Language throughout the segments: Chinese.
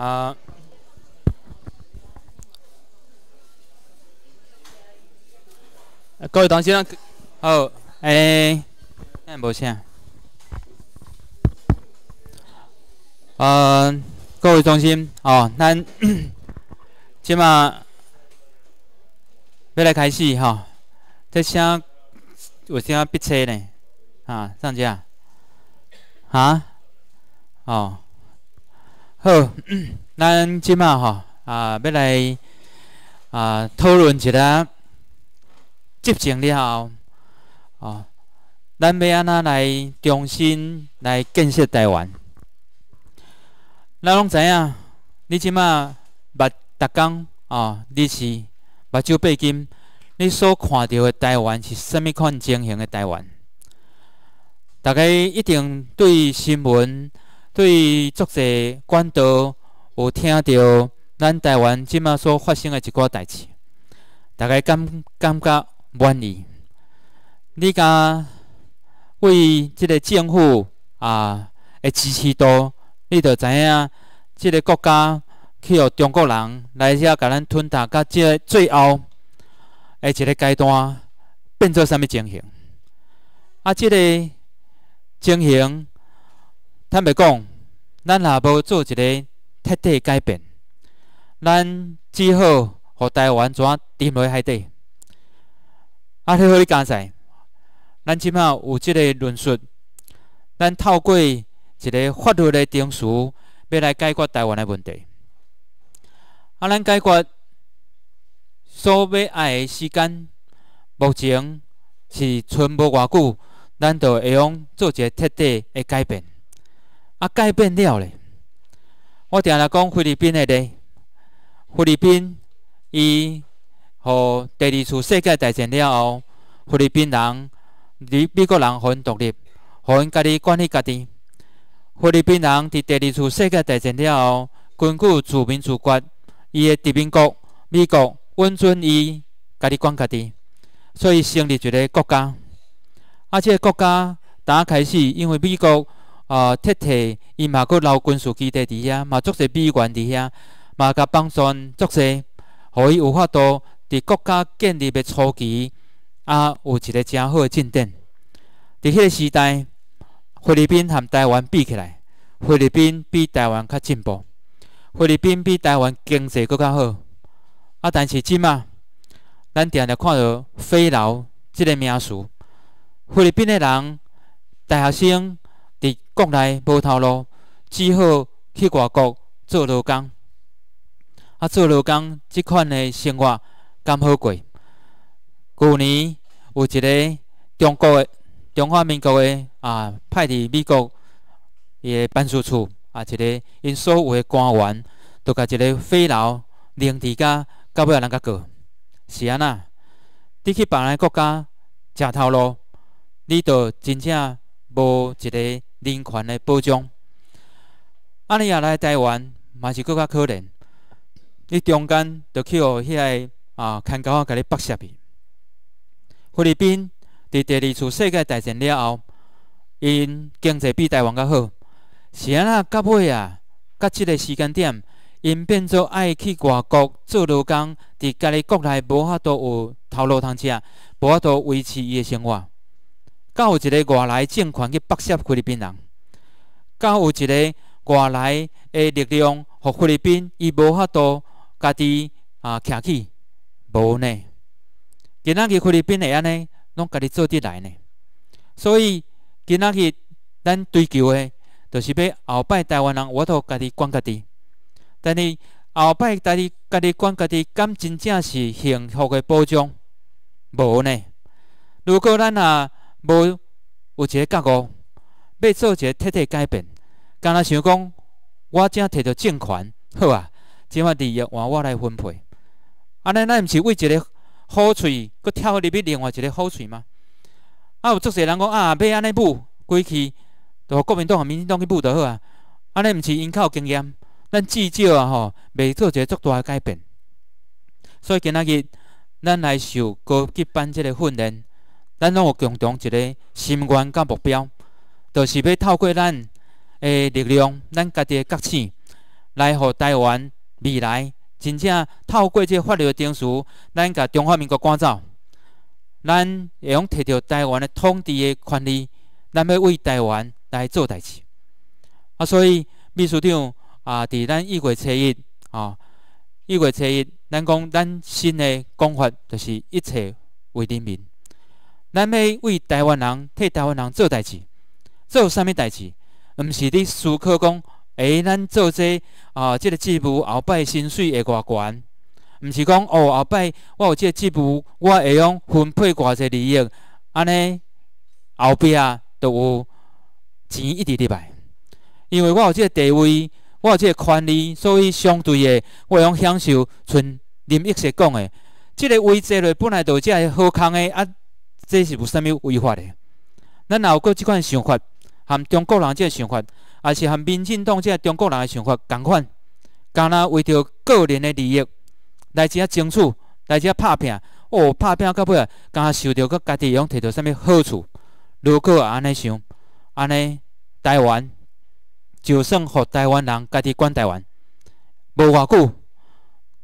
啊！各位同事，哦，诶，无啥。嗯，各位同学，哦，咱即 马要来开始哈，即下有啥笔赛呢？啊，上啊，啊，哦。好，咱即马吼啊，要来啊讨论一下疫情了后，啊，咱要安怎来重新来建设台湾。咱拢知影，你即马目逐工哦，你是目睭背景，你所看到的台湾是甚物款情形的台湾？大家一定对新闻。对作者关道有听到咱台湾今麦所发生的一寡代志，大家感感觉满意？你讲为这个政府啊，会支持度，你着知影，这个国家去予中国人来遮甲咱吞打，到个最后的一个阶段，变做啥物情形？啊，这个情形，坦白讲。咱若无做一个彻底改变，咱只好予台湾全沉落海底。啊！你好，你干在？咱即卖有一个论述，咱透过一个法律的程序，要来解决台湾的问题。啊！咱解决所要爱的时间，目前是存无偌久，咱就会用做一个彻底的改变。啊，改变了咧。我定常讲菲律宾的咧，菲律宾伊和第二次世界大战了后，菲律宾人美国人分独立，分家己管理家己。菲律宾人伫第二次世界大战了后，根据自民主决，伊的殖民国美国允准伊家己管家己，所以成立一个国家。啊，这个国家打开始因为美国。啊！佚佚伊嘛阁留军事基地伫遐，嘛做些美元伫遐，嘛甲帮助做些，互伊有法度伫国家建立的初期啊，有一个诚好的进展。伫迄个时代，菲律宾含台湾比起来，菲律宾比台湾较进步，菲律宾比台湾经济佫较好。啊，但是即嘛，咱定定看到菲劳即个名词，菲律宾的人大学生。伫国内无头路，只好去外国做劳工。啊，做劳工即款的生活，敢好过？旧年有一个中国的中华民国的啊，派伫美国的办事处，啊，一个因所有的官员都甲一个飞楼零地家，到尾也难甲过。是安那？你去别个国家食头路，你着真正无一个。人权的保障，安尼啊，来台湾嘛是更加可怜，你中间就去互迄个啊，看狗仔家己剥削去。菲律宾伫第二次世界大战了后，因经济比台湾较好，是安那到尾啊，到即个时间点，因变作爱去外国做劳工，伫家己国内无法度有头路通吃，无法度维持伊的生活。敢有一个外来政权去剥削菲律宾人？敢有一个外来的力量，互菲律宾伊无法度家己啊站起？无呢？今仔日菲律宾会安尼拢家己做得来呢？所以今仔日咱追求的，就是欲后摆台湾人，我托家己管家己。但是后摆家己家己管家己，敢真正是幸福的保障？无呢？如果咱啊，无有一个觉悟，要做一个彻底改变，敢若想讲我正摕着政权，好啊，即块利益换我来分配，安尼咱毋是为一个好处，佮跳入去另外一个好处吗？啊，有足侪人讲啊，要安尼补，改去，就国民党、民进党去补就好啊。安尼毋是因靠经验，咱至少啊吼，袂做一个足大个改变。所以今仔日咱来受高级班即个训练。咱拢有共同一个心愿甲目标，就是欲透过咱的力量，咱家己的觉醒，来互台湾未来真正透过即个法律的定俗，咱甲中华民国赶走，咱会用摕着台湾的统治的权利，咱欲为台湾来做代志。啊，所以秘书长啊，伫咱一月初一，哦，一月初一，咱讲咱新的讲法，就是一切为人民。咱要为台湾人替台湾人做代志，做啥物代志？毋是伫思考讲，哎，咱做这啊，即个职务后摆薪水会偌悬？毋是讲哦，后摆我有即个职务，我会用分配偌济利益，安尼后壁都有钱一直入来。因为我有即个地位，我有即个权利，所以相对的，我会用享受。像林毅士讲的，即个位置咧本来就即个好康的啊。即是有啥物违法的？咱也有过即款想法，含中国人即个想法，也是含民进党即个中国人个想法共款。干那为着个人个利益来遮争取，来遮拍拼，哦，拍拼到尾啊，干那受到阁家己用摕到啥物好处？如果也安尼想，安尼台湾就算互台湾人家己管台湾，无偌久，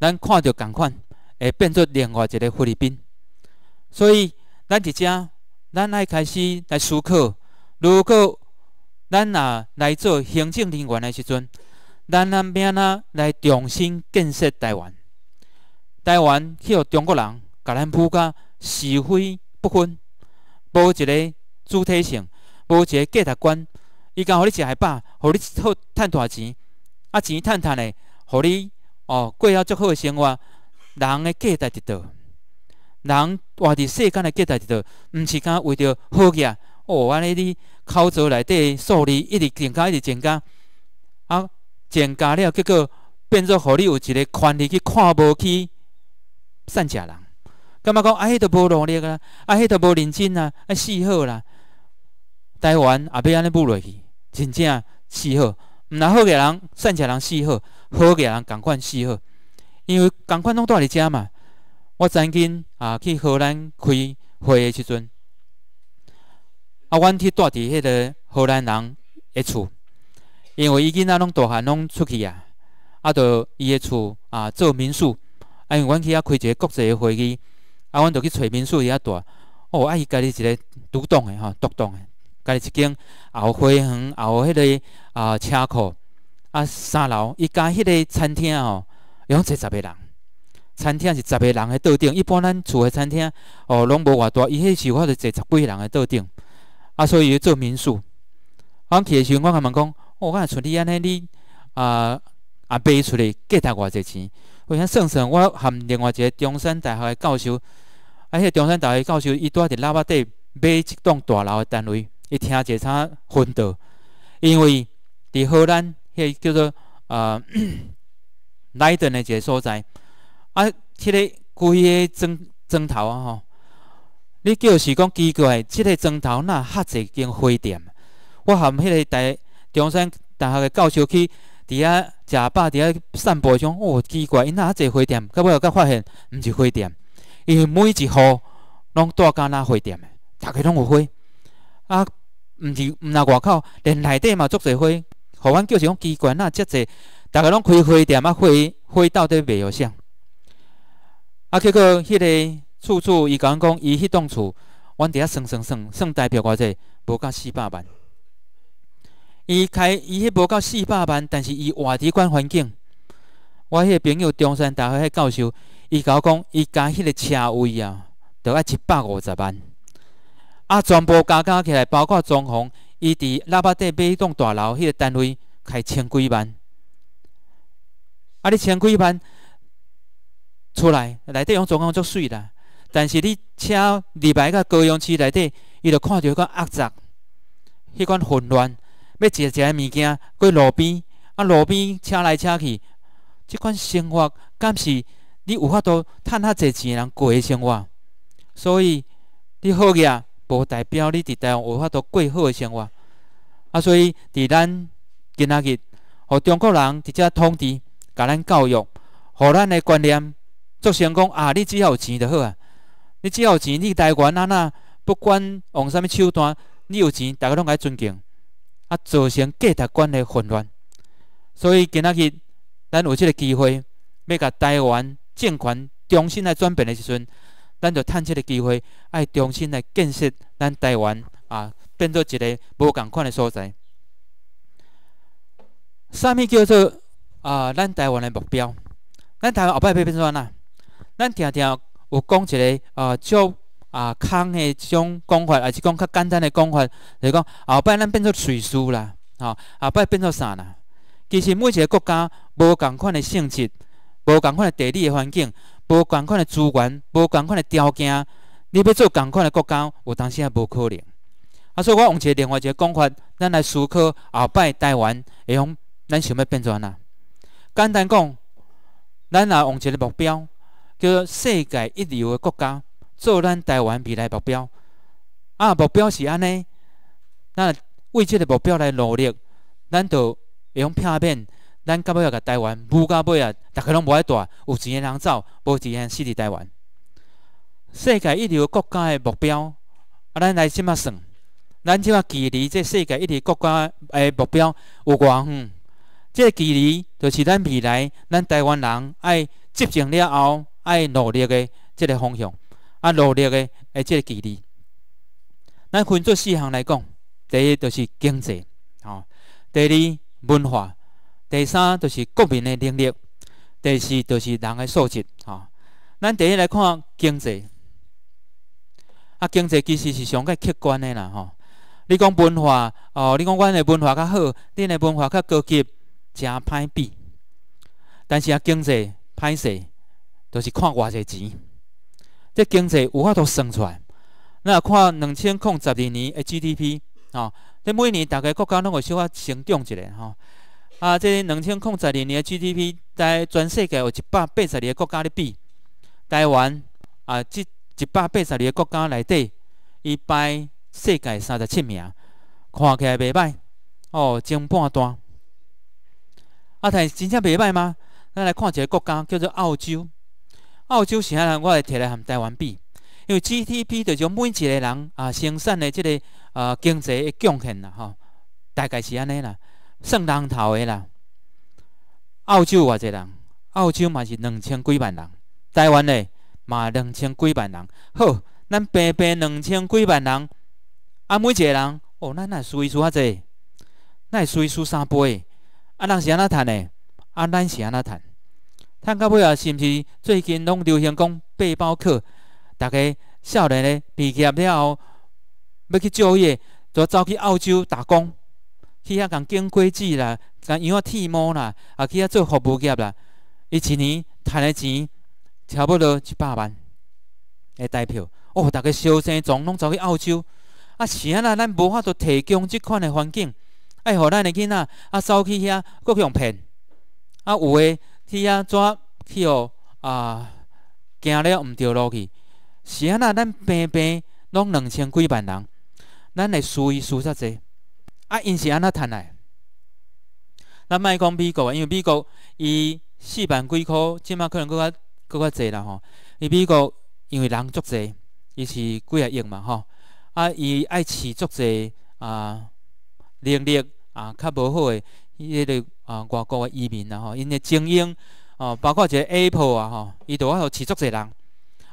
咱看着共款会变做另外一个菲律宾，所以。咱伫遮，咱爱开始来思考，如果咱若来做行政人员的时阵，咱咱明仔来重新建设台湾。台湾去互中国人，甲咱国家是非不分，无一个主体性，无一个价值观。伊敢互你食下饱，互你好趁大钱，啊钱趁趁的，互你哦过了足好的生活，人嘅价值伫倒。人活伫世间，的结代就，毋是敢为着好嘅，哦，安尼你口罩内底数字一直增加，一直增加，啊，增加了，结果变做互你有一个权利去看无起善假人，感觉讲，啊，迄都无努力啊，啊，迄都无认真啊，啊，嗜好啦，台湾也要安尼误落去，真正嗜好，毋若好嘅人善假人嗜好，好嘅人共款嗜好，因为共款拢住伫遮嘛。我前几啊去荷兰开会的时阵，啊，阮去住伫迄个荷兰人的厝，因为伊囝仔拢大汉，拢出去啊，啊，就伊的厝啊做民宿，啊，因为阮去遐开一个国际的会议，啊，阮就去找民宿伊遐住。哦，啊，伊家己一个独栋的吼，独栋的，家己一间，也有花园，也有迄个啊车库，啊，三楼伊家迄个餐厅吼，有七十个人。餐厅是十个人的桌顶，一般咱厝的餐厅哦，拢无偌大。伊迄时我着坐十几人的桌顶，啊，所以伊做民宿。我去的时阵，我甲问讲，我讲像你安尼你啊啊，卖出去，计达偌济钱？我想算算，我含另外一个中山大学的教授，啊，迄中山大学教授伊住伫喇叭底买一栋大楼的单位，伊听一个啥分道？因为伫荷兰迄叫做啊 莱顿的一个所在。啊！迄个规个砖砖头啊，吼！你叫是讲奇怪，即个砖头若哈侪间花店。我含迄个在中山大学个教授区，伫遐食饱伫遐散步时，讲哦，奇怪，因若哈侪花店，到尾又才发现，毋是花店，伊每一户拢住敢若花店，逐个拢有花。啊，毋是毋若外口，连内底嘛足济花。互阮叫是讲奇怪，那遮济，逐家拢开花店啊，花花到底卖和啥？啊！结果迄个厝主伊阮讲，伊迄栋厝，阮伫遐算算算，算代表偌济，无够四百万。伊开伊迄无够四百万，但是伊话题款环境。我迄个朋友中山大学迄教授，伊我讲，伊加迄个车位啊，得爱一百五十万。啊！全部加加起来，包括装潢，伊伫喇叭底买迄栋大楼，迄个单位开千几万。啊！你千几万？出来，内底拢做工足水啦。但是你车二排甲高阳市内底，伊就看到迄款恶杂、迄款混乱，欲食食物件过路边，啊路边车来车去，即款生活敢是你有法度趁较济钱人过个生活？所以你好个无代表你伫台湾有法度过好个生活。啊，所以伫咱今仔日，互中国人直接通知，甲咱教育，互咱个观念。造成讲啊，你只要有钱就好啊！你只要有钱，你台湾安那不管用啥物手段，你有钱，大家拢该尊敬。啊，造成价值观的混乱。所以今仔日，咱有即个机会，要甲台湾政权重新来转变的时阵，咱就趁即个机会，要重新来建设咱台湾啊，变做一个无共款的所在。啥物叫做啊？咱台湾的目标，咱台湾后摆要变做安怎？咱听听有讲一个啊，种啊空个种讲法，也是讲较简单的讲法，就是讲后摆咱变做水师啦，吼，后摆变做啥啦？其实每一个国家无共款的性质，无共款的地理环境，无共款的资源，无共款的条件，你要做共款的国家，有当时也无可能。啊，所以我用一个另外一个讲法，咱来思考后摆台湾会用咱想要变做安那？简单讲，咱若用一个目标。叫做世界一流的国家，做咱台湾未来目标。啊，目标是安尼，那为即个目标来努力，咱就用拼命。咱到尾要甲台湾，物到尾啊，逐个拢无爱住，有钱人走，无钱人死伫台湾。世界一流国家诶目标，啊，咱来即嘛算，咱即嘛距离即世界一流国家诶目标有偌远？即个距离就是咱未来咱台湾人爱接进了后。爱努力的即个方向，啊，努力的诶即个距离。咱分做四项来讲：第一就是经济吼，第二文化，第三就是国民的能力，第四就是人的素质吼。咱第一来看经济，啊，经济其实是上个客观的啦吼。你讲文化哦，你讲阮的文化较好，恁的文化较高级，诚歹比。但是啊，经济歹势。就是看偌济钱，即经济有法度算出来。那看两千零十二年的 GDP 啊，即每年大概国家拢会小可成长一下吼。啊，即两千零十二年的 GDP 在全世界有一百八十二个国家咧比，台湾啊，即一百八十二个国家内底，伊排世界三十七名，看起来袂歹，哦，前半段。啊，但真正袂歹吗？咱来看一个国家叫做澳洲。澳洲是安尼，我会摕来和台湾比，因为 GDP 就是每一个人啊生产的即个呃经济的贡献啦吼，大概是安尼啦，算人头的啦。澳洲偌侪人，澳洲嘛是两千几万人，台湾的嘛两千几万人。好，咱平平两千几万人，啊每一个人，哦咱也输输较济，咱也输输三倍。啊人是安尼趁的，啊咱是安尼趁。趁到尾啊，是毋是最近拢流行讲背包客？逐个少年咧毕业了后，要去就业，就走去澳洲打工，去遐共捡戒指啦，共羊仔剃毛啦，啊去遐做服务业啦，伊一年趁的钱差不多一百万。诶，代表哦，逐个小生总拢走去澳洲，啊是啊咱无法度提供即款的环境，爱互咱的囡仔啊，走去遐去互骗，啊有诶。去啊，怎去哦？啊，行了毋对路去。是安那咱平平拢两千几万人，咱会输伊输煞济。啊，因是安那趁来。咱莫讲美国，因为美国伊四万几箍，即马可能佫较佫较济啦吼。伊美国因为人足济，伊是几啊亿嘛吼。啊，伊爱饲足济啊，能力啊较无好诶，伊个。啊，外国的移民啊，吼，因的精英哦，包括一个 Apple 啊吼，伊都发都饲足济人，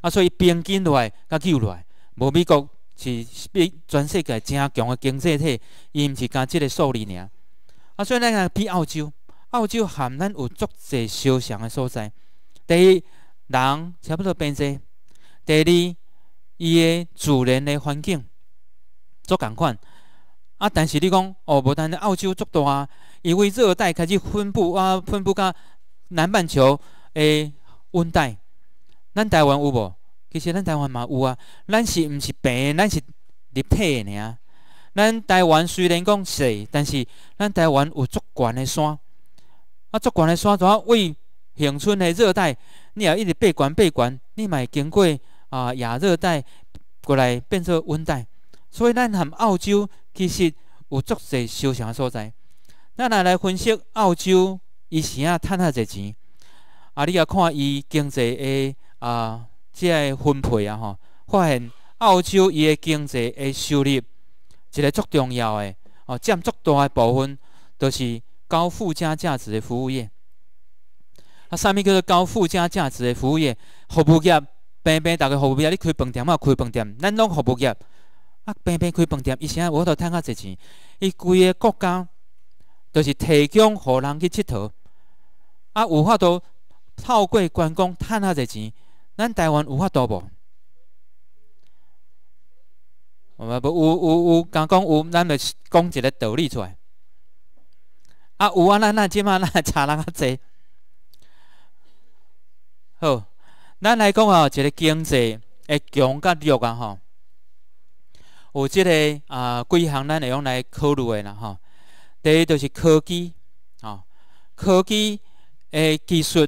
啊，所以平均落来，甲救来，无美国是比全世界正强的经济体，伊毋是干即个数字尔，啊，所以咱看比澳洲，澳洲含咱有足济相像的所在，第一，人差不多变侪；第二，伊的自然的环境，做共款。啊！但是你讲哦，无但澳洲足大，伊为热带开始分布啊，分布到南半球诶温带。咱台湾有无？其实咱台湾嘛有啊。咱是毋是平？咱是立体的尔。咱台湾虽然讲细，但是咱台湾有足悬的山。啊，足悬的山怎为乡春的热带？你也一直爬悬，爬悬，你会经过啊亚热带过来变做温带。所以咱含澳洲。其实有足侪收藏所在，咱来来分析澳洲伊是啊趁哈侪钱，啊你啊看伊经济的啊即个分配啊吼，发现澳洲伊的经济的收入一个足重要的哦占足大的部分就是高附加价值的服务业。啊，啥物叫做高附加价值的服务业？服务业，平平逐个服务业，你开饭店嘛，开饭店，咱拢服务业。啊，平平开饭店，伊啥前我都趁较侪钱。伊规个国家都是提供互人去佚佗，啊，有法度透过观光趁较侪钱。咱台湾有法度无？我们不有有有，敢讲有，咱著讲一个道理出来。啊，有啊，咱咱即满咱差人较济。好，咱来讲吼，一个经济会强甲弱啊，吼。有即个啊，几项咱会用来考虑诶啦吼。第一就是科技，吼，科技诶技术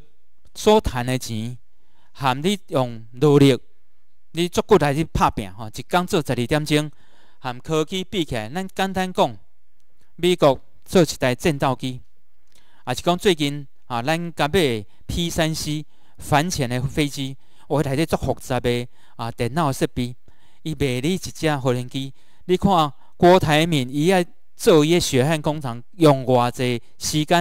所赚诶钱，含你用努力，你足够来去拍拼吼，一工做十二点钟，含科技比起来，咱简单讲，美国做一台战斗机，也是讲最近啊，咱甲买 P 三 C 反潜诶飞机，迄台底足复杂诶啊电脑设备。伊卖你一架无人机，你看郭台铭伊爱伊个血汗工厂用偌侪时间。